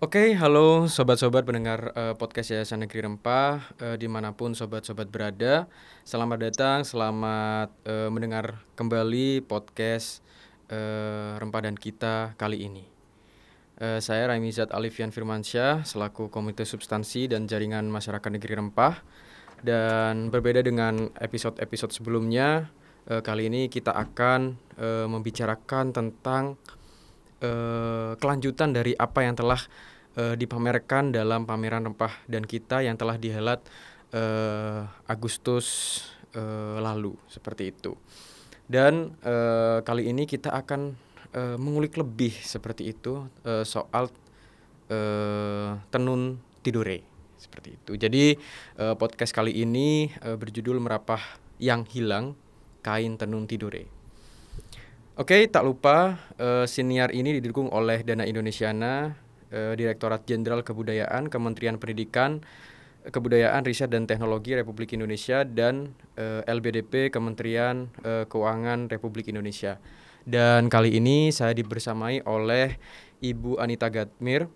Oke, okay, halo sobat-sobat pendengar uh, podcast Yayasan Negeri Rempah uh, dimanapun sobat-sobat berada. Selamat datang, selamat uh, mendengar kembali podcast uh, Rempah dan Kita kali ini. Uh, saya Raimizat Alifian Firmansyah selaku Komite Substansi dan Jaringan Masyarakat Negeri Rempah dan berbeda dengan episode-episode sebelumnya, uh, kali ini kita akan uh, membicarakan tentang uh, kelanjutan dari apa yang telah uh, dipamerkan dalam pameran rempah dan kita yang telah dihelat uh, Agustus uh, lalu seperti itu. Dan uh, kali ini kita akan uh, mengulik lebih seperti itu uh, soal uh, tenun tidore seperti itu. Jadi uh, podcast kali ini uh, berjudul merapah yang hilang kain tenun tidore. Oke, okay, tak lupa uh, eh, siniar ini didukung oleh Dana Indonesiana, uh, Direktorat Jenderal Kebudayaan, Kementerian Pendidikan, Kebudayaan, Riset dan Teknologi Republik Indonesia dan uh, eh, LBDP Kementerian uh, Keuangan Republik Indonesia. Dan kali ini saya dibersamai oleh Ibu Anita Gatmir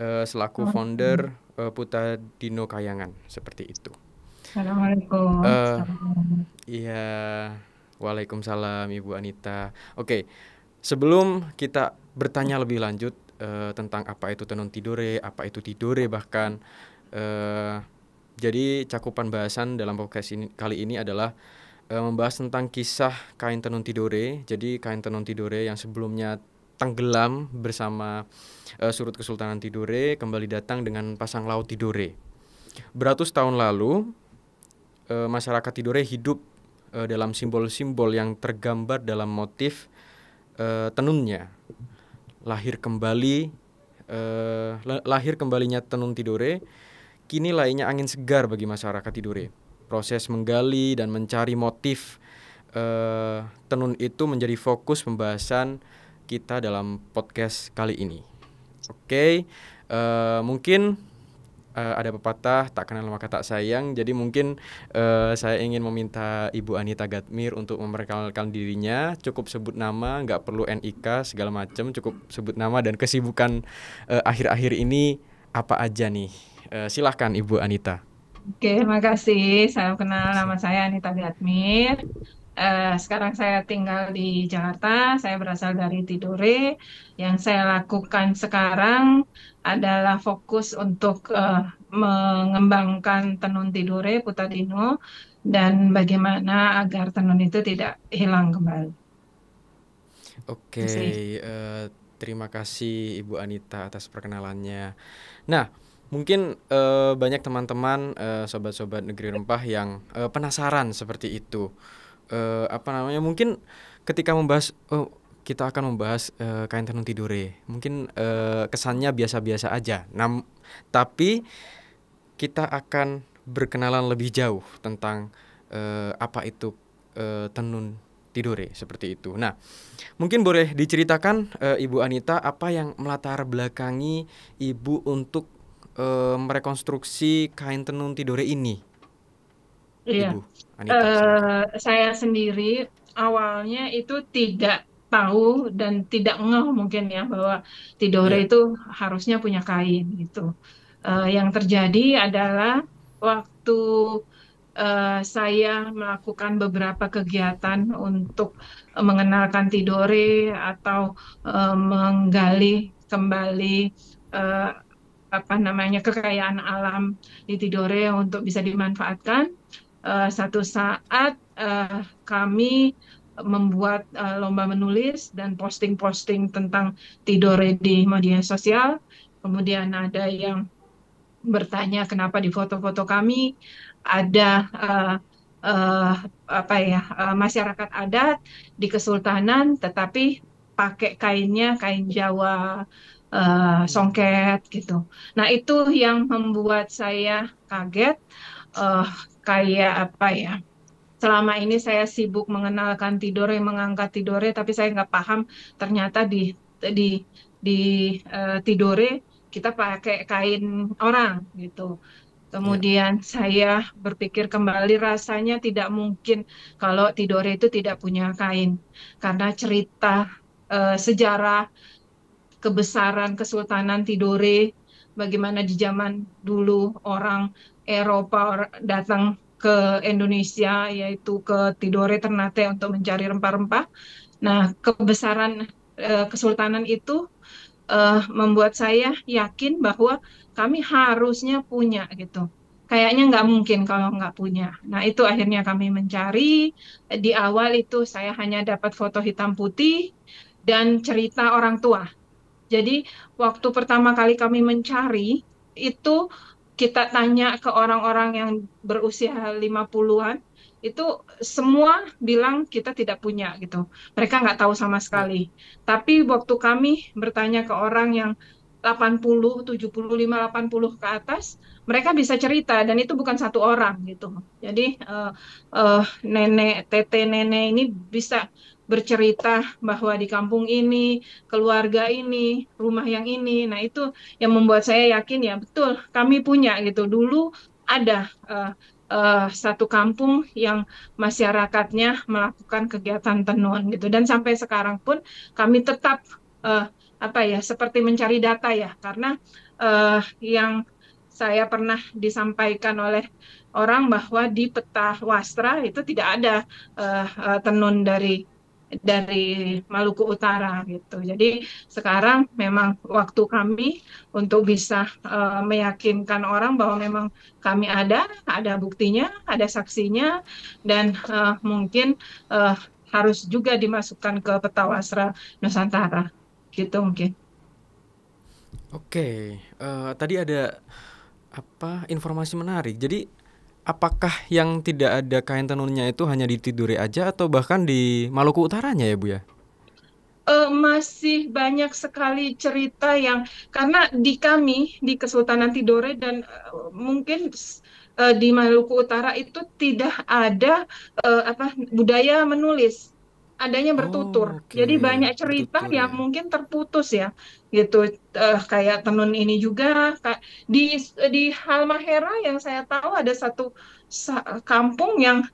uh, selaku founder uh, Puta Dino Kayangan seperti itu. Assalamualaikum. iya. Uh, Waalaikumsalam Ibu Anita. Oke, sebelum kita bertanya lebih lanjut uh, tentang apa itu tenun tidore, apa itu tidore bahkan uh, jadi cakupan bahasan dalam podcast ini, kali ini adalah uh, membahas tentang kisah kain tenun tidore. Jadi kain tenun tidore yang sebelumnya tenggelam bersama uh, surut Kesultanan Tidore kembali datang dengan pasang laut Tidore. Beratus tahun lalu masyarakat Tidore hidup uh, dalam simbol-simbol yang tergambar dalam motif uh, tenunnya. Lahir kembali uh, lahir kembalinya tenun Tidore kini lainnya angin segar bagi masyarakat Tidore. Proses menggali dan mencari motif uh, tenun itu menjadi fokus pembahasan kita dalam podcast kali ini. Oke, okay, uh, mungkin uh, ada pepatah tak kenal maka tak sayang. Jadi mungkin uh, saya ingin meminta Ibu Anita Gatmir untuk memperkenalkan dirinya. Cukup sebut nama, nggak perlu NIK segala macam. Cukup sebut nama dan kesibukan eh, akhir-akhir uh, ini apa aja nih? Uh, silahkan Ibu Anita. Oke, terima kasih. Salam kenal nama saya Anita Gatmir. Uh, sekarang saya tinggal di Jakarta, saya berasal dari Tidore. Yang saya lakukan sekarang adalah fokus untuk uh, mengembangkan tenun Tidore Putadino dan bagaimana agar tenun itu tidak hilang kembali. Oke, okay, uh, eh, terima kasih Ibu Anita atas perkenalannya. Nah, mungkin uh, banyak teman-teman uh, sobat-sobat negeri rempah yang uh, penasaran seperti itu uh, apa namanya mungkin ketika membahas oh, kita akan membahas uh, kain tenun tidore mungkin uh, kesannya biasa-biasa aja nam tapi kita akan berkenalan lebih jauh tentang uh, apa itu uh, tenun tidore seperti itu nah mungkin boleh diceritakan uh, ibu Anita apa yang melatar belakangi ibu untuk uh, merekonstruksi kain tenun tidore ini iya. Ibu Anita? Uh, saya sendiri awalnya itu tidak tahu dan tidak ngeh mungkin ya bahwa Tidore yeah. itu harusnya punya kain gitu. Uh, yang terjadi adalah waktu uh, saya melakukan beberapa kegiatan untuk mengenalkan Tidore atau uh, menggali kembali uh, apa namanya kekayaan alam di Tidore untuk bisa dimanfaatkan uh, satu saat uh, kami membuat uh, lomba menulis dan posting-posting tentang tidur di media sosial. Kemudian ada yang bertanya kenapa di foto-foto kami ada uh, uh, apa ya uh, masyarakat adat di Kesultanan, tetapi pakai kainnya kain Jawa uh, songket gitu. Nah itu yang membuat saya kaget. Uh, kayak apa ya selama ini saya sibuk mengenalkan tidore mengangkat tidore tapi saya nggak paham ternyata di di di uh, tidore kita pakai kain orang gitu Kemudian ya. saya berpikir kembali rasanya tidak mungkin kalau Tidore itu tidak punya kain karena cerita uh, sejarah kebesaran Kesultanan Tidore bagaimana di zaman dulu orang Eropa datang ke Indonesia yaitu ke Tidore Ternate untuk mencari rempah-rempah. Nah, kebesaran eh, kesultanan itu eh, membuat saya yakin bahwa kami harusnya punya gitu. Kayaknya nggak mungkin kalau nggak punya. Nah, itu akhirnya kami mencari. Di awal itu saya hanya dapat foto hitam putih dan cerita orang tua. Jadi, waktu pertama kali kami mencari, itu kita tanya ke orang-orang yang berusia 50-an itu semua bilang kita tidak punya gitu. Mereka nggak tahu sama sekali. Tapi waktu kami bertanya ke orang yang 80, 75, 80 ke atas, mereka bisa cerita dan itu bukan satu orang gitu. Jadi uh, uh, nenek, tete nenek ini bisa bercerita bahwa di kampung ini, keluarga ini, rumah yang ini. Nah, itu yang membuat saya yakin ya betul kami punya gitu. Dulu ada uh, uh, satu kampung yang masyarakatnya melakukan kegiatan tenun gitu dan sampai sekarang pun kami tetap uh, apa ya seperti mencari data ya karena uh, yang saya pernah disampaikan oleh orang bahwa di peta wastra itu tidak ada uh, tenun dari dari Maluku Utara gitu. Jadi sekarang memang waktu kami untuk bisa uh, meyakinkan orang bahwa memang kami ada, ada buktinya, ada saksinya dan uh, mungkin uh, harus juga dimasukkan ke peta wasra Nusantara. Gitu mungkin. Oke, okay. uh, tadi ada apa informasi menarik. Jadi apakah yang tidak ada kain tenunnya itu hanya di Tidore aja atau bahkan di Maluku Utaranya ya Bu ya? Uh, masih banyak sekali cerita yang karena di kami di Kesultanan Tidore dan uh, mungkin eh, di Maluku Utara itu tidak ada uh, apa budaya menulis adanya bertutur. Oh, okay. Jadi banyak cerita bertutur, yang ya. mungkin terputus ya, gitu. Uh, kayak tenun ini juga di di Halmahera yang saya tahu ada satu kampung yang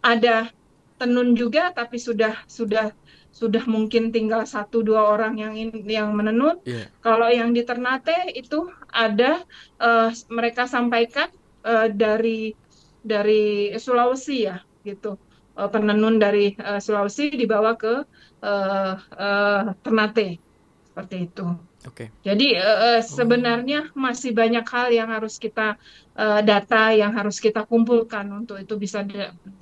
ada tenun juga, tapi sudah sudah sudah mungkin tinggal satu dua orang yang in yang menenun. Yeah. Kalau yang di Ternate itu ada uh, mereka sampaikan uh, dari dari Sulawesi ya, gitu uh, penenun dari uh, Sulawesi dibawa ke uh, uh, Ternate seperti itu. Oke. Okay. Jadi uh, oh. sebenarnya masih banyak hal yang harus kita uh, data yang harus kita kumpulkan untuk itu bisa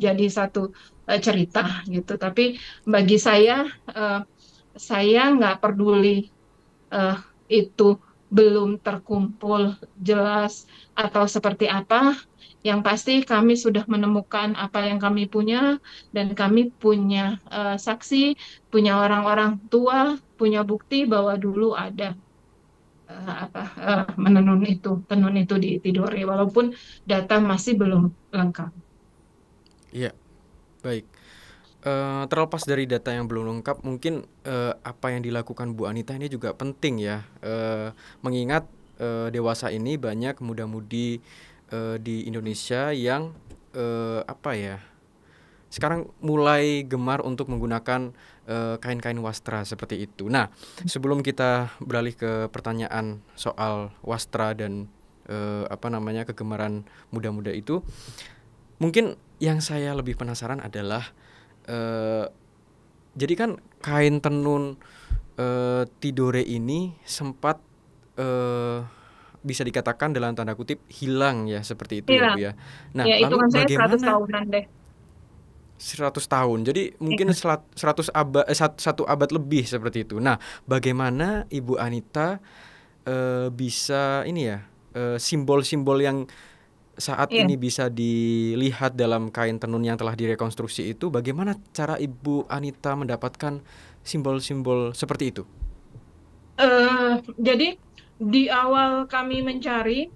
jadi satu uh, cerita gitu. Tapi bagi saya uh, saya nggak peduli uh, itu belum terkumpul jelas atau seperti apa yang pasti kami sudah menemukan apa yang kami punya dan kami punya uh, saksi, punya orang-orang tua, punya bukti bahwa dulu ada uh, apa uh, eh, menenun itu, tenun itu di Tidore walaupun data masih belum lengkap. Iya. Baik. Uh, terlepas dari data yang belum lengkap, mungkin uh, apa yang dilakukan Bu Anita ini juga penting ya, uh, mengingat uh, dewasa ini banyak muda-mudi uh, di Indonesia yang uh, apa ya sekarang mulai gemar untuk menggunakan eh, kain-kain uh, wastra seperti itu. Nah, sebelum kita beralih ke pertanyaan soal wastra dan uh, apa namanya kegemaran muda-muda itu, mungkin yang saya lebih penasaran adalah uh, jadi kan kain tenun uh, tidore ini sempat uh, bisa dikatakan dalam tanda kutip hilang ya seperti itu ya, iya. Bu ya. Nah, ya, lalu saya bagaimana 100 tahunan deh. 100 tahun. Jadi mungkin 100 iya. abad eh, satu abad lebih seperti itu. Nah, bagaimana Ibu Anita uh, bisa ini ya, eh, simbol-simbol uh, yang saat yeah. ini bisa dilihat dalam kain tenun yang telah direkonstruksi itu, bagaimana cara Ibu Anita mendapatkan simbol-simbol seperti itu? Uh, jadi di awal kami mencari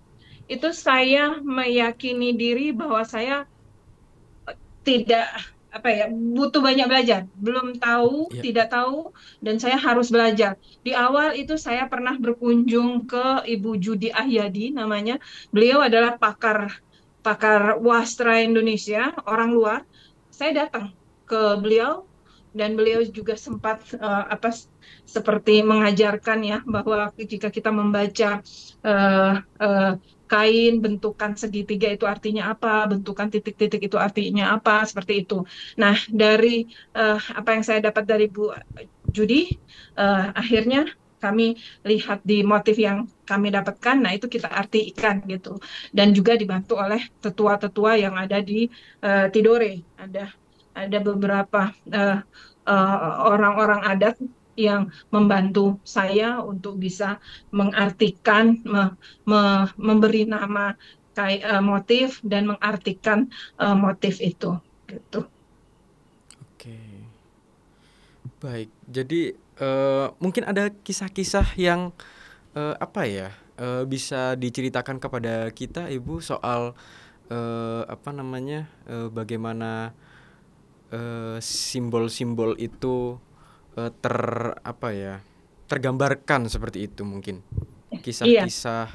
itu saya meyakini diri bahwa saya eh, tidak apa ya butuh banyak belajar belum tahu ya. tidak tahu dan saya harus belajar di awal itu saya pernah berkunjung ke ibu Judi Ahyadi namanya beliau adalah pakar pakar wastra Indonesia orang luar saya datang ke beliau dan beliau juga sempat uh, apa seperti mengajarkan ya bahwa jika kita membaca uh, uh, kain bentukan segitiga itu artinya apa, bentukan titik-titik itu artinya apa, seperti itu. Nah, dari uh, apa yang saya dapat dari Bu Judi, uh, akhirnya kami lihat di motif yang kami dapatkan, nah itu kita artikan gitu. Dan juga dibantu oleh tetua-tetua yang ada di uh, Tidore, ada ada beberapa eh, eh, orang-orang adat yang membantu saya untuk bisa mengartikan, me, me, memberi nama kai, uh, eh, motif dan mengartikan uh, motif itu gitu. Oke. Baik. Jadi uh, mungkin ada kisah-kisah yang uh, apa ya? Uh, bisa diceritakan kepada kita Ibu soal uh, apa namanya? Uh, bagaimana Eh, simbol-simbol uh, itu uh, ter apa ya tergambarkan seperti itu mungkin eh, kisah-kisah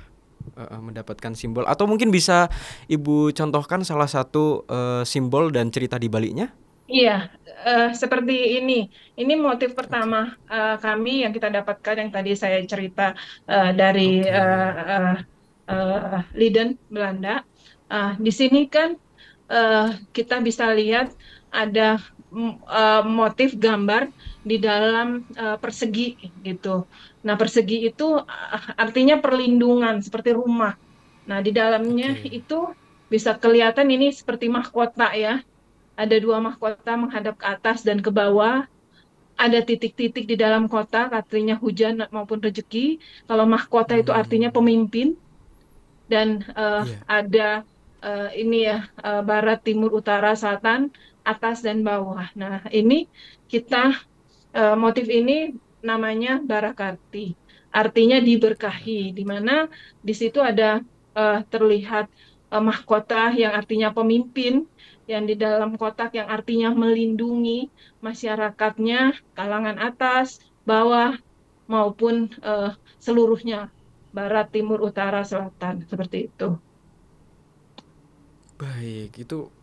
uh, mendapatkan simbol atau mungkin bisa ibu contohkan salah satu uh, simbol dan cerita di baliknya Iya, uh, seperti ini. Ini motif pertama uh, kami yang kita dapatkan yang tadi saya cerita uh, dari okay. uh, uh, uh, Leiden Belanda. Uh, di sini kan uh, kita bisa lihat ada uh, motif gambar di dalam uh, persegi gitu. Nah, persegi itu ah, artinya perlindungan seperti rumah. Nah, di dalamnya okay. itu bisa kelihatan ini seperti mahkota ya. Ada dua mahkota menghadap ke atas dan ke bawah. Ada titik-titik di dalam kota artinya hujan maupun rezeki. Kalau mahkota itu hmm. artinya pemimpin dan uh, eh, yeah. ada uh, ini ya uh, barat, timur, utara, selatan atas dan bawah. Nah, ini kita uh, motif ini namanya barakati. Artinya diberkahi, di mana di situ ada uh, terlihat uh, mahkota yang artinya pemimpin, yang di dalam kotak yang artinya melindungi masyarakatnya, kalangan atas, bawah, maupun uh, seluruhnya, barat, timur, utara, selatan, seperti itu. Baik, itu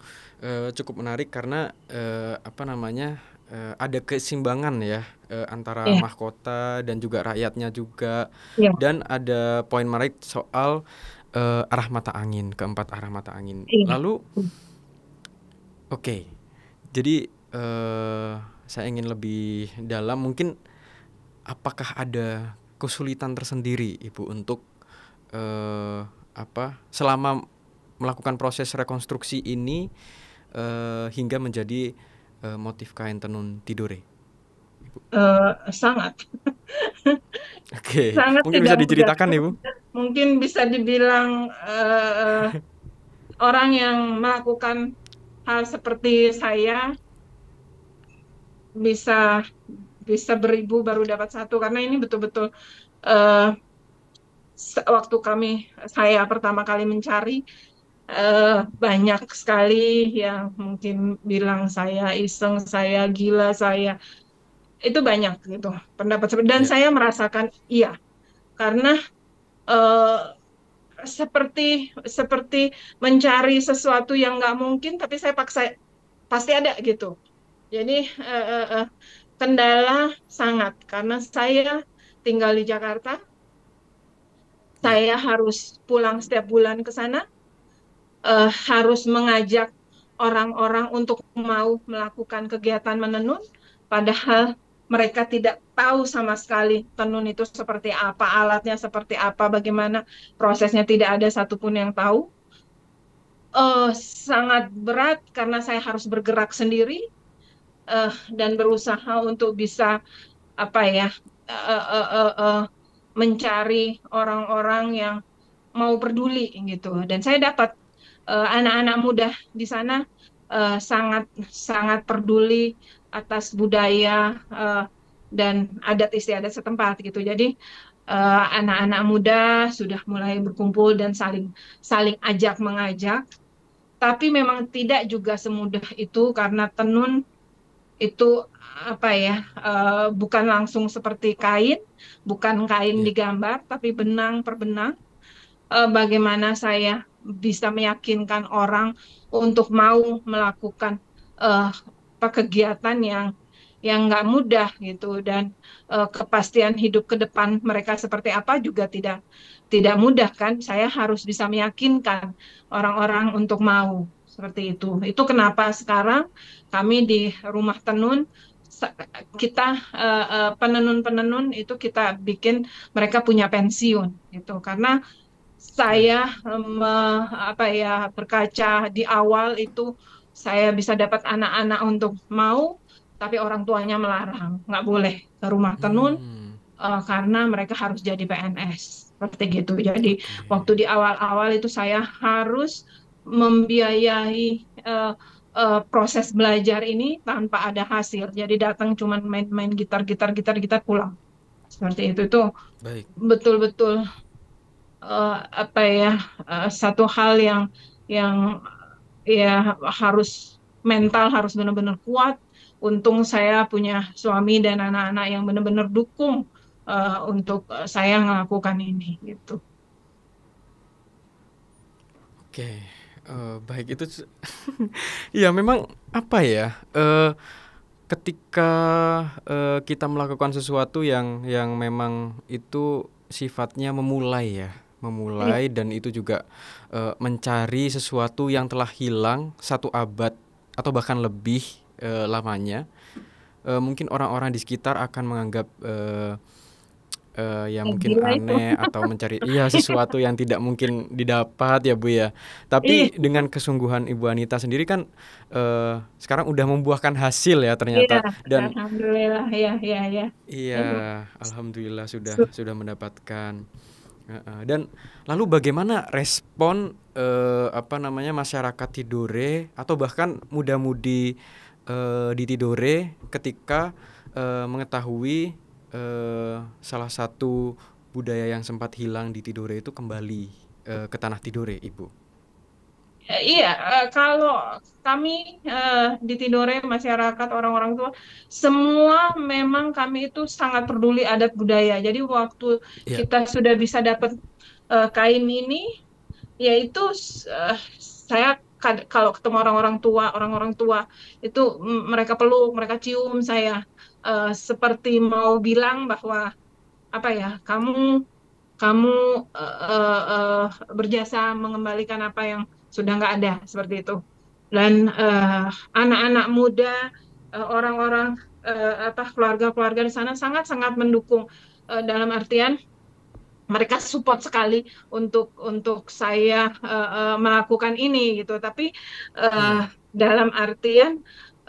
Eh, cukup menarik karena uh, apa namanya uh, ada keseimbangan ya uh, antara yeah. mahkota dan juga rakyatnya juga yeah. dan ada poin menarik soal uh, arah mata angin keempat arah mata angin yeah. lalu hmm. oke okay, jadi uh, saya ingin lebih dalam mungkin apakah ada kesulitan tersendiri ibu untuk uh, apa selama melakukan proses rekonstruksi ini uh, hingga menjadi uh, motif kain tenun tidore? Uh, sangat. Oke. Okay. Mungkin bisa diceritakan, mudah. Ibu. Mungkin bisa dibilang uh, orang yang melakukan hal seperti saya bisa bisa beribu baru dapat satu karena ini betul-betul uh, waktu kami saya pertama kali mencari uh, banyak sekali yang mungkin bilang saya iseng, saya gila, saya itu banyak gitu pendapat dan yeah. saya merasakan iya karena uh, seperti seperti mencari sesuatu yang nggak mungkin tapi saya paksa pasti ada gitu jadi uh, uh, uh, kendala sangat karena saya tinggal di Jakarta ya. saya harus pulang setiap bulan ke sana uh, harus mengajak orang-orang untuk mau melakukan kegiatan menenun, padahal mereka tidak tahu sama sekali tenun itu seperti apa, alatnya seperti apa, bagaimana prosesnya tidak ada satupun yang tahu. Uh, sangat berat karena saya harus bergerak sendiri uh, dan berusaha untuk bisa apa ya uh, uh, uh, uh, mencari orang-orang yang mau peduli gitu. Dan saya dapat Eh, anak-anak muda di sana uh, sangat sangat peduli atas budaya uh, dan adat istiadat setempat gitu. Jadi anak-anak uh, muda sudah mulai berkumpul dan saling saling ajak mengajak. Tapi memang tidak juga semudah itu karena tenun itu apa ya uh, bukan langsung seperti kain, bukan kain iya. digambar tapi benang per benang. Uh, bagaimana saya bisa meyakinkan orang untuk mau melakukan uh, kegiatan yang yang nggak mudah gitu dan uh, kepastian hidup ke depan mereka seperti apa juga tidak tidak mudah kan saya harus bisa meyakinkan orang-orang untuk mau seperti itu itu kenapa sekarang kami di rumah tenun kita eh, penenun-penenun uh, penenun -penenun itu kita bikin mereka punya pensiun gitu karena saya um, apa ya berkaca di awal itu saya bisa dapat anak-anak untuk mau tapi orang tuanya melarang nggak boleh ke rumah hmm. tenun hmm. uh, karena mereka harus jadi PNS seperti gitu jadi okay. waktu di awal-awal itu saya harus membiayai uh, uh, proses belajar ini tanpa ada hasil jadi datang cuman main-main gitar gitar gitar gitar pulang seperti itu itu betul-betul uh, apa ya uh, satu hal yang yang ya harus mental harus benar-benar kuat. Untung saya punya suami dan anak-anak yang benar-benar dukung uh, untuk saya melakukan ini gitu. Oke, okay. uh, baik itu ya memang apa ya uh, ketika uh, kita melakukan sesuatu yang yang memang itu sifatnya memulai ya memulai iya. dan itu juga uh, mencari sesuatu yang telah hilang satu abad atau bahkan lebih uh, lamanya uh, mungkin orang-orang di sekitar akan menganggap uh, uh, ya mungkin aneh itu. atau mencari iya sesuatu yang tidak mungkin didapat ya Bu ya. Tapi Ih. dengan kesungguhan Ibu Anita sendiri kan uh, sekarang udah membuahkan hasil ya ternyata iya, dan alhamdulillah ya ya ya. Iya, alhamdulillah sudah sudah mendapatkan dan lalu bagaimana respon uh, apa namanya masyarakat Tidore atau bahkan muda-mudi uh, di Tidore ketika uh, mengetahui uh, salah satu budaya yang sempat hilang di Tidore itu kembali uh, ke tanah Tidore, Ibu? Eh, iya, eh, kalau kami uh, di Tidore masyarakat orang-orang tua semua memang kami itu sangat peduli adat budaya. Jadi waktu yeah. kita sudah bisa dapat uh, kain ini, yaitu uh, saya kalau ketemu orang-orang tua, orang-orang tua itu mereka peluk, mereka cium saya uh, seperti mau bilang bahwa apa ya, kamu kamu uh, uh, berjasa mengembalikan apa yang sudah nggak ada seperti itu. Dan eh, anak-anak uh, muda, eh, orang-orang uh, uh, apa keluarga-keluarga di sana sangat-sangat mendukung uh, dalam artian mereka support sekali untuk untuk saya uh, uh, melakukan ini gitu tapi uh, hmm. dalam artian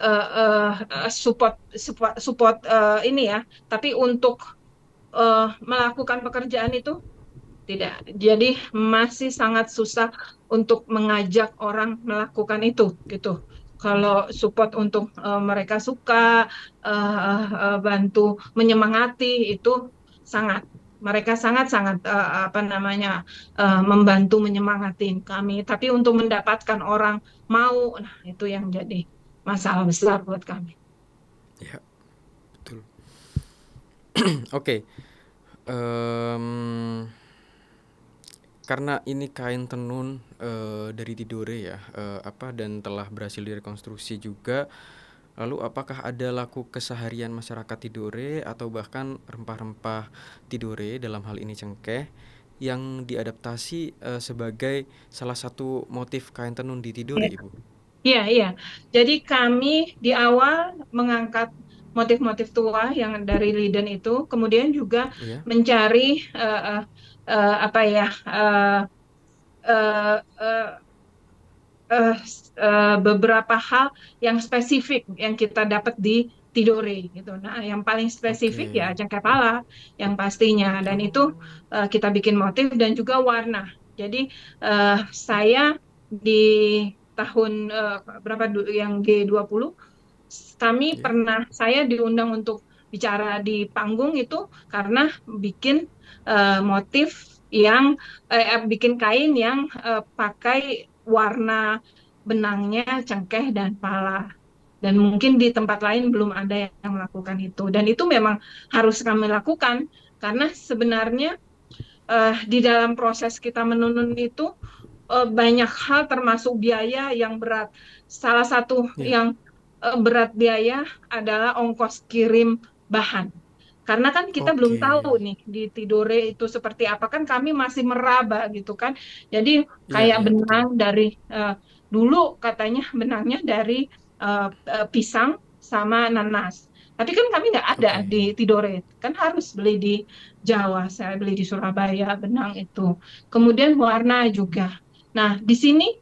uh, uh, support support support uh, ini ya tapi untuk uh, melakukan pekerjaan itu tidak. Jadi masih sangat susah untuk mengajak orang melakukan itu gitu. Kalau support untuk uh, mereka suka uh, uh, bantu menyemangati itu sangat mereka sangat-sangat uh, apa namanya uh, membantu menyemangati kami tapi untuk mendapatkan orang mau nah itu yang jadi masalah besar buat kami ya betul oke okay. um, karena ini kain tenun uh, dari Tidore ya uh, apa dan telah berhasil direkonstruksi juga lalu apakah ada laku keseharian masyarakat Tidore atau bahkan rempah-rempah Tidore dalam hal ini cengkeh yang diadaptasi uh, sebagai salah satu motif kain tenun di Tidore iya. Ibu? Iya, iya. Jadi kami di awal mengangkat motif-motif tua yang dari Liden itu, kemudian juga yeah. mencari uh, uh, uh, apa ya uh, uh, uh, uh, uh, beberapa hal yang spesifik yang kita dapat di Tidore gitu. Nah, yang paling spesifik okay. ya pala yang pastinya dan itu uh, kita bikin motif dan juga warna. Jadi uh, saya di tahun uh, berapa yang G20 kami yeah. pernah saya diundang untuk bicara di panggung itu karena bikin uh, motif yang uh, bikin kain yang uh, pakai warna benangnya cengkeh dan pala dan mungkin di tempat lain belum ada yang melakukan itu dan itu memang harus kami lakukan karena sebenarnya uh, di dalam proses kita menenun itu uh, banyak hal termasuk biaya yang berat salah satu yeah. yang E, berat biaya adalah ongkos kirim bahan. Karena kan kita okay. belum tahu nih di Tidore itu seperti apa kan kami masih meraba gitu kan. Jadi iya, kayak yeah, iya, benang yeah. dari uh, dulu katanya benangnya dari uh, uh, pisang sama nanas. Tapi kan kami nggak ada okay. di Tidore, kan harus beli di Jawa. Saya beli di Surabaya benang itu. Kemudian warna juga. Nah di sini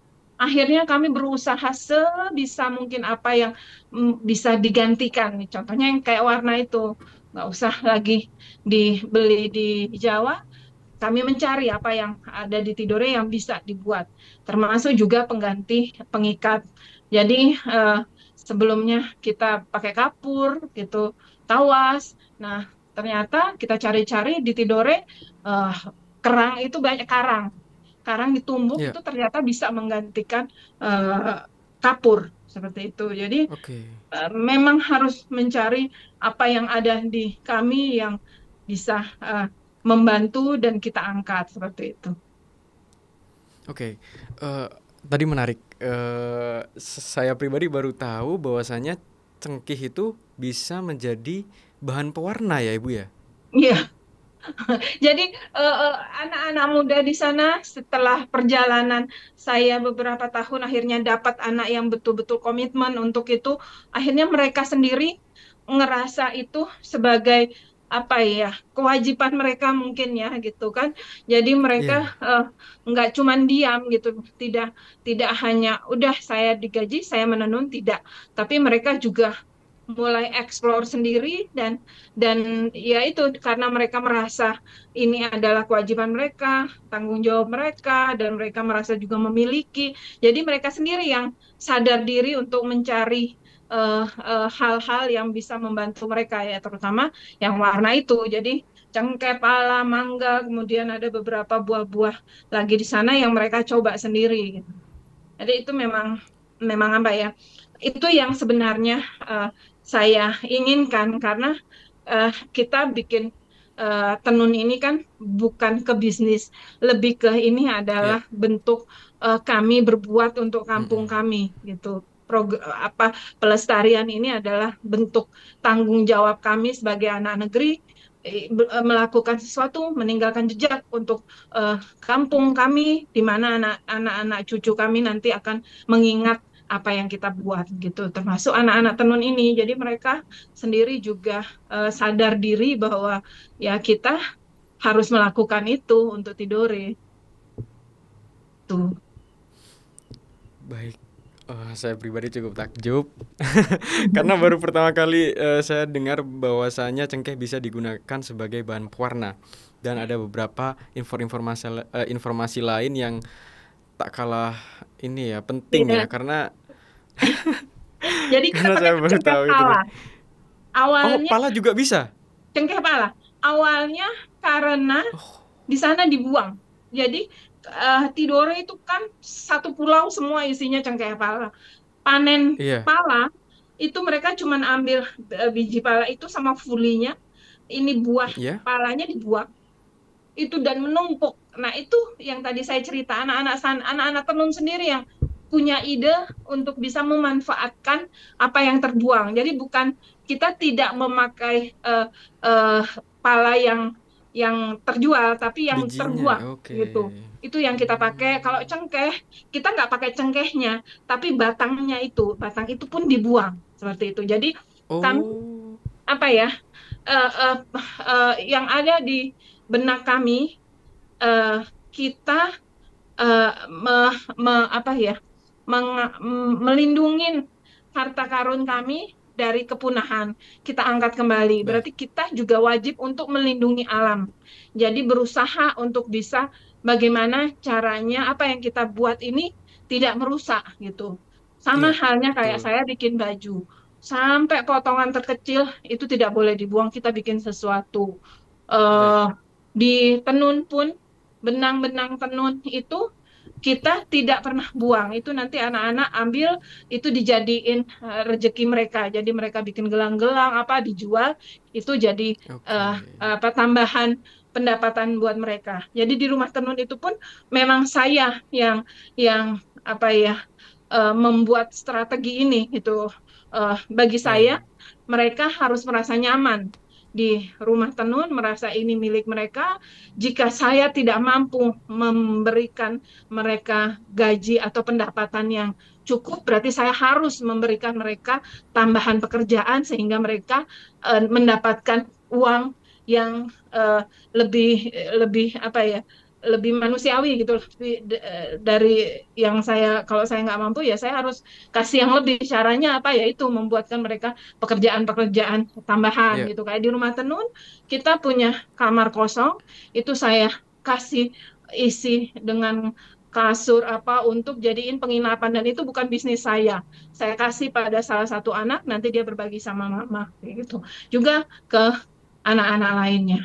akhirnya kami berusaha sebisa mungkin apa yang mm, bisa digantikan. Contohnya yang kayak warna itu, nggak usah lagi dibeli di Jawa, kami mencari apa yang ada di Tidore yang bisa dibuat, termasuk juga pengganti pengikat. Jadi eh, sebelumnya kita pakai kapur gitu, tawas. Nah ternyata kita cari-cari di Tidore eh, kerang itu banyak karang karang ditumbuk yeah. itu ternyata bisa menggantikan uh, kapur seperti itu. Jadi okay. uh, eh, memang harus mencari apa yang ada di kami yang bisa uh, membantu dan kita angkat seperti itu. Oke, okay. uh, tadi menarik. Uh, saya pribadi baru tahu bahwasanya cengkih itu bisa menjadi bahan pewarna ya ibu ya. Iya. Yeah. Jadi eh, eh, anak-anak muda di sana setelah perjalanan saya beberapa tahun akhirnya dapat anak yang betul-betul komitmen untuk itu, akhirnya mereka sendiri ngerasa itu sebagai apa ya kewajiban mereka mungkin ya gitu kan jadi mereka yeah. Iya. uh, cuman diam gitu tidak tidak hanya udah saya digaji saya menenun tidak tapi mereka juga mulai explore sendiri dan dan ya itu karena mereka merasa ini adalah kewajiban mereka, tanggung jawab mereka dan mereka merasa juga memiliki. Jadi mereka sendiri yang sadar diri untuk mencari eh, eh, hal-hal uh, uh, yang bisa membantu mereka ya terutama yang warna itu. Jadi cengkeh, pala, mangga, kemudian ada beberapa buah-buah lagi di sana yang mereka coba sendiri. Gitu. Jadi itu memang memang apa ya? itu yang sebenarnya uh, saya inginkan karena uh, kita bikin uh, tenun ini kan bukan ke bisnis, lebih ke ini adalah yeah. bentuk uh, kami berbuat untuk kampung hmm. kami gitu. Prog apa pelestarian ini adalah bentuk tanggung jawab kami sebagai anak negeri melakukan sesuatu meninggalkan jejak untuk uh, kampung kami di mana anak-anak cucu kami nanti akan mengingat apa yang kita buat gitu termasuk anak-anak tenun ini jadi mereka sendiri juga uh, sadar diri bahwa ya kita harus melakukan itu untuk tidore tuh baik uh, saya pribadi cukup takjub karena baru pertama kali uh, saya dengar bahwasanya cengkeh bisa digunakan sebagai bahan pewarna dan ada beberapa informasi uh, informasi lain yang tak kalah ini ya penting ya, ya karena Jadi kita pakai cengkeh pala. Awalnya oh, pala juga bisa. Cengkeh pala. Awalnya karena oh. di sana dibuang. Jadi uh, eh, Tidore itu kan satu pulau semua isinya cengkeh pala. Panen yeah. pala itu mereka cuma ambil eh, biji pala itu sama fulinya, ini buah yeah. palanya dibuang. Itu dan menumpuk. Nah, itu yang tadi saya cerita anak-anak anak-anak tenun sendiri yang punya ide untuk bisa memanfaatkan apa yang terbuang. Jadi bukan kita tidak memakai uh, uh, pala yang yang terjual tapi yang Bijinya, terbuang okay. gitu itu yang kita pakai hmm. kalau cengkeh kita nggak pakai cengkehnya tapi batangnya itu batang itu pun dibuang seperti itu jadi oh. kami apa ya uh, uh, uh, yang ada di benak kami uh, kita uh, me, me, apa ya melindungi harta karun kami dari kepunahan. Kita angkat kembali. Berarti kita juga wajib untuk melindungi alam. Jadi berusaha untuk bisa bagaimana caranya apa yang kita buat ini tidak merusak gitu. Sama ya, halnya kayak saya bikin baju. Sampai potongan terkecil itu tidak boleh dibuang, kita bikin sesuatu. Uh, di tenun pun benang-benang tenun itu kita tidak pernah buang itu nanti anak-anak ambil itu dijadiin uh, eh, rejeki mereka jadi mereka bikin gelang-gelang apa dijual itu jadi okay. uh, eh, apa tambahan pendapatan buat mereka jadi di rumah tenun itu pun memang saya yang yang apa ya uh, membuat strategi ini itu uh, bagi saya mereka harus merasa nyaman di rumah tenun merasa ini milik mereka. Jika saya tidak mampu memberikan mereka gaji atau pendapatan yang cukup, berarti saya harus memberikan mereka tambahan pekerjaan sehingga mereka e, mendapatkan uang yang e, lebih eh, lebih apa ya lebih manusiawi gitu lebih eh, dari yang saya kalau saya nggak mampu ya saya harus kasih yang lebih caranya apa ya itu membuatkan mereka pekerjaan-pekerjaan tambahan yeah. gitu kayak di rumah tenun kita punya kamar kosong itu saya kasih isi dengan kasur apa untuk jadiin penginapan dan itu bukan bisnis saya. Saya kasih pada salah satu anak nanti dia berbagi sama mama gitu. Juga ke anak-anak lainnya.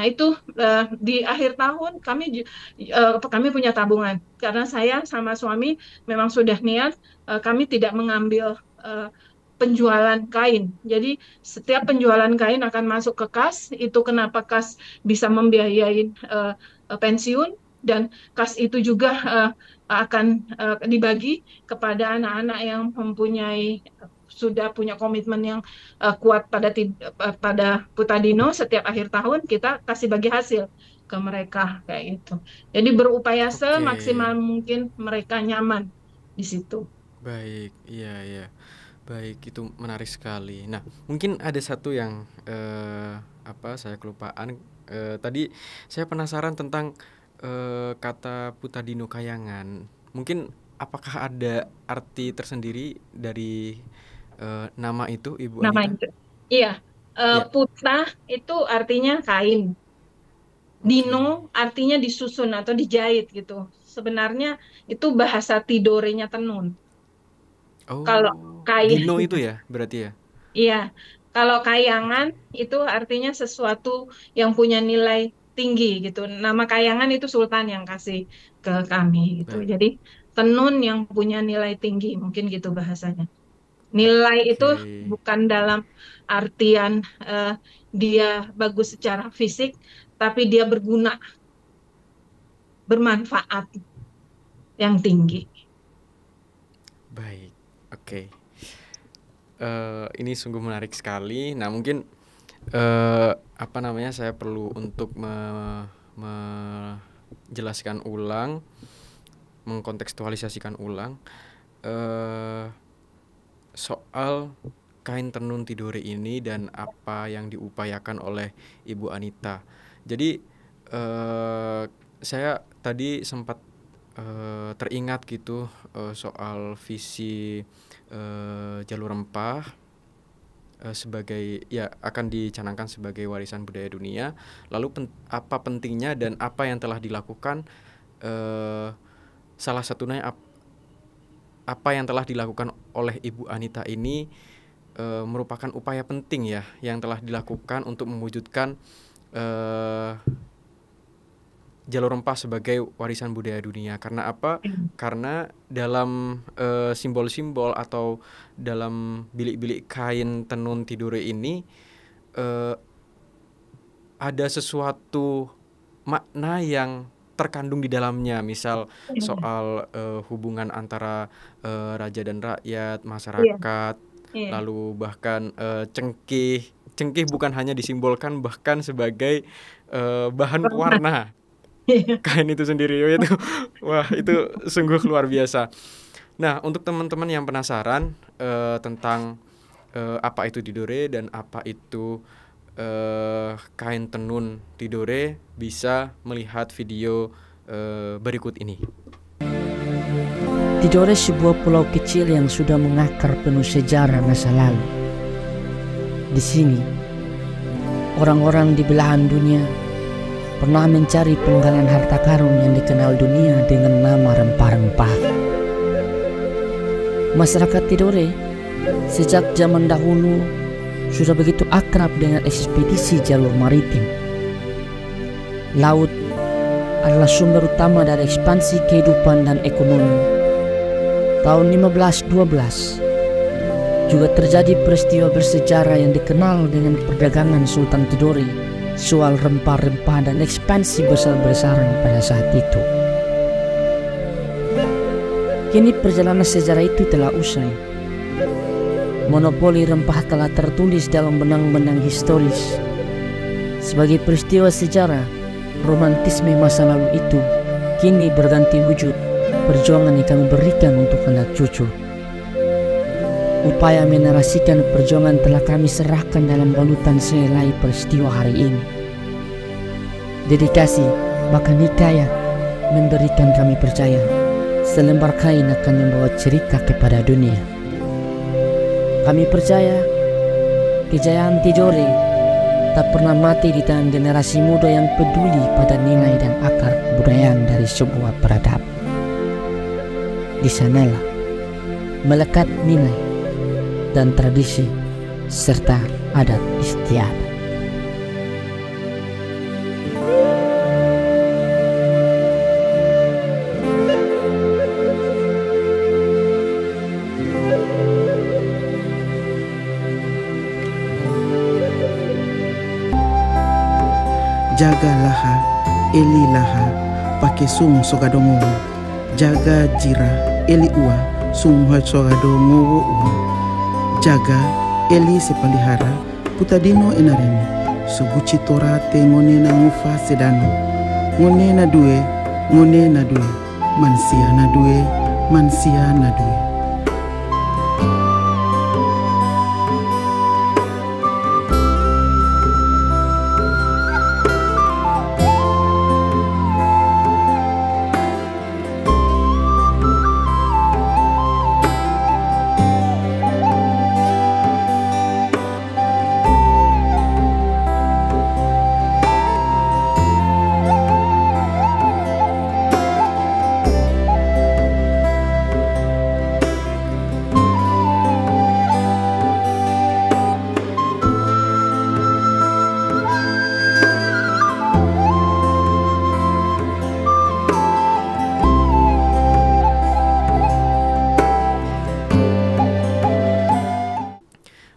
Nah itu uh, di akhir tahun kami uh, kami punya tabungan karena saya sama suami memang sudah niat uh, kami tidak mengambil uh, penjualan kain. Jadi setiap penjualan kain akan masuk ke kas. Itu kenapa kas bisa membiayain uh, pensiun dan kas itu juga uh, akan uh, dibagi kepada anak-anak yang mempunyai sudah punya komitmen yang uh, kuat pada uh, pada Putadino setiap akhir tahun kita kasih bagi hasil ke mereka kayak gitu. Jadi berupaya semaksimal mungkin mereka nyaman di situ. Baik, iya iya. Baik, itu menarik sekali. Nah, mungkin ada satu yang uh, apa saya kelupaan uh, tadi saya penasaran tentang uh, kata Putadino Kayangan. Mungkin apakah ada arti tersendiri dari uh, nama itu Ibu Nama Anita? itu. Iya. Uh, eh, ya. Puta itu artinya kain. Dino artinya disusun atau dijahit gitu. Sebenarnya itu bahasa Tidorenya tenun. Oh. Kalau kain Dino itu ya berarti ya? Iya. Kalau kayangan itu artinya sesuatu yang punya nilai tinggi gitu. Nama kayangan itu sultan yang kasih ke kami gitu. Baik. Jadi tenun yang punya nilai tinggi mungkin gitu bahasanya. Nilai okay. itu bukan dalam artian uh, dia bagus secara fisik, tapi dia berguna, bermanfaat yang tinggi. Baik, oke. Okay. Uh, eh, ini sungguh menarik sekali. Nah, mungkin uh, apa namanya? Saya perlu untuk menjelaskan ulang, mengkontekstualisasikan ulang. Uh, soal kain tenun tidore ini dan apa yang diupayakan oleh Ibu Anita. Jadi eh, saya tadi sempat eh, teringat gitu eh, soal visi eh, jalur rempah eh, sebagai ya akan dicanangkan sebagai warisan budaya dunia. Lalu pen, apa pentingnya dan apa yang telah dilakukan eh, salah satunya apa yang telah dilakukan oleh Ibu Anita ini e, merupakan upaya penting ya yang telah dilakukan untuk mewujudkan e, jalur rempah sebagai warisan budaya dunia. Karena apa? Hmm. Karena dalam eh, simbol-simbol e, atau dalam bilik-bilik kain tenun tidure ini e, ada sesuatu makna yang terkandung di dalamnya misal iya. soal uh, hubungan antara uh, raja dan rakyat iya. masyarakat yeah. Yeah. lalu bahkan uh, cengkih cengkih bukan hanya disimbolkan bahkan sebagai uh, bahan pewarna iya. kain itu sendiri oh, itu wah itu sungguh luar biasa nah untuk teman-teman yang penasaran uh, tentang uh, apa itu didore dan apa itu uh, kain tenun tidore bisa melihat video uh, berikut ini. Tidore sebuah pulau kecil yang sudah mengakar penuh sejarah masa lalu. Di sini, orang-orang di belahan dunia pernah mencari penggalan harta karun yang dikenal dunia dengan nama rempah-rempah. Masyarakat Tidore sejak zaman dahulu sudah begitu akrab dengan ekspedisi jalur maritim. Laut adalah sumber utama dari ekspansi kehidupan dan ekonomi. Tahun 1512 juga terjadi peristiwa bersejarah yang dikenal dengan perdagangan Sultan Tidore soal rempah-rempah dan ekspansi besar-besaran pada saat itu. Kini perjalanan sejarah itu telah usai Monopoli rempah telah tertulis dalam benang-benang historis. Sebagai peristiwa sejarah, romantisme masa lalu itu kini berganti wujud perjuangan yang kami berikan untuk anak cucu. Upaya menarasikan perjuangan telah kami serahkan dalam balutan senilai peristiwa hari ini. Dedikasi, bahkan nikaya, memberikan kami percaya selembar kain akan membawa cerita kepada dunia. Kami percaya kejayaan Tijori tak pernah mati di tangan generasi muda yang peduli pada nilai dan akar kebudayaan dari sebuah peradaban. Di sanalah melekat nilai dan tradisi serta adat istiadat. jaga laha eli laha pake sung soga dongowo jaga jira eli ua sung hoi soga dongowo ua jaga eli sepelihara, putadino enaremi suguci tora te ngone na ngufa sedano ngone na due ngone na due mansia na due mansia na due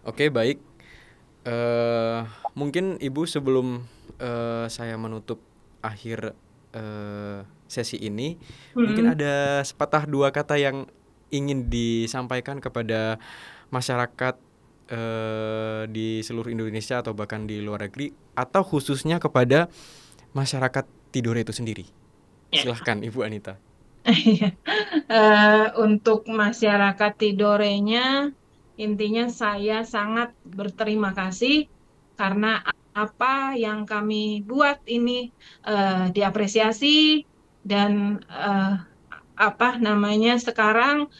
Oke, okay, baik. Uh, mungkin Ibu sebelum uh, saya menutup akhir uh, sesi ini, hmm. mungkin ada sepatah dua kata yang ingin disampaikan kepada masyarakat uh, di seluruh Indonesia atau bahkan di luar negeri atau khususnya kepada masyarakat tidur itu sendiri. Yeah. Silahkan Ibu Anita. uh, untuk masyarakat tidorenya Intinya saya sangat berterima kasih karena apa yang kami buat ini uh, diapresiasi dan uh, apa namanya sekarang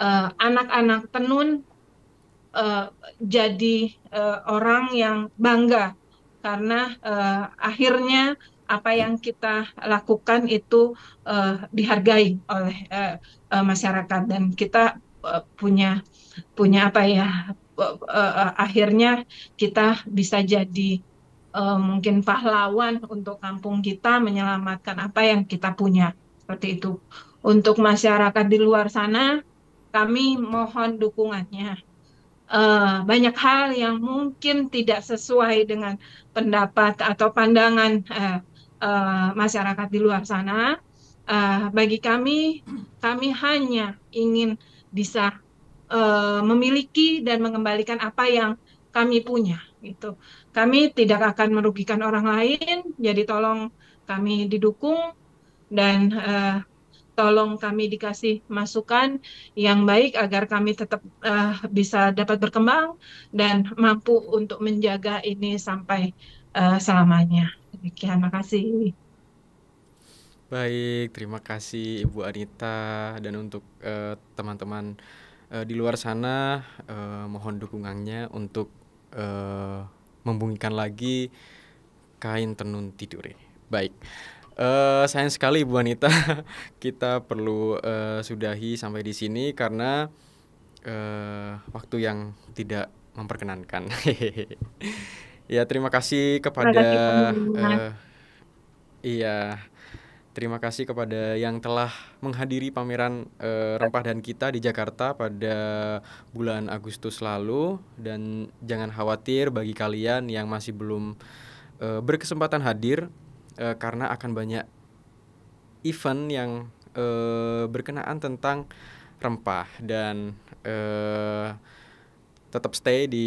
eh, anak-anak uh, tenun uh, jadi uh, orang yang bangga karena uh, akhirnya apa yang kita lakukan itu uh, dihargai oleh uh, uh, masyarakat dan kita uh, punya punya apa ya uh, uh, akhirnya kita bisa jadi uh, mungkin pahlawan untuk kampung kita menyelamatkan apa yang kita punya seperti itu untuk masyarakat di luar sana kami mohon dukungannya uh, banyak hal yang mungkin tidak sesuai dengan pendapat atau pandangan uh, uh, masyarakat di luar sana uh, bagi kami kami hanya ingin bisa Eh, memiliki dan mengembalikan apa yang kami punya gitu. Kami tidak akan merugikan orang lain, jadi tolong kami didukung dan uh, tolong kami dikasih masukan yang baik agar kami tetap uh, bisa dapat berkembang dan mampu untuk menjaga ini sampai uh, selamanya. Demikian, makasih. Baik, terima kasih Ibu Anita dan untuk teman-teman uh, teman -teman uh, di luar sana uh, mohon dukungannya untuk uh, lagi kain tenun tidure. Baik. Uh, sayang sekali Bu Anita, kita perlu uh, sudahi sampai di sini karena uh, waktu yang tidak memperkenankan. ya terima kasih kepada uh, iya Terima kasih kepada yang telah menghadiri pameran e, rempah dan kita di Jakarta pada bulan Agustus lalu dan jangan khawatir bagi kalian yang masih belum e, berkesempatan hadir e, karena akan banyak event yang e, berkenaan tentang rempah dan e, tetap stay di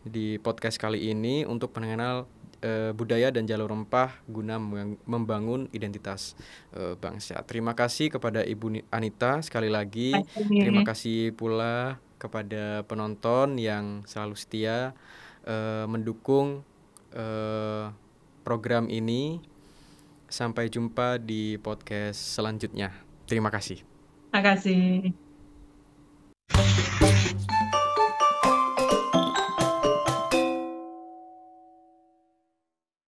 di podcast kali ini untuk mengenal Eh, budaya dan jalur rempah guna membangun identitas e, bangsa. Terima kasih kepada Ibu Anita sekali lagi. Terima kasih pula kepada penonton yang selalu setia e, mendukung e, program ini. Sampai jumpa di podcast selanjutnya. Terima kasih. Terima kasih.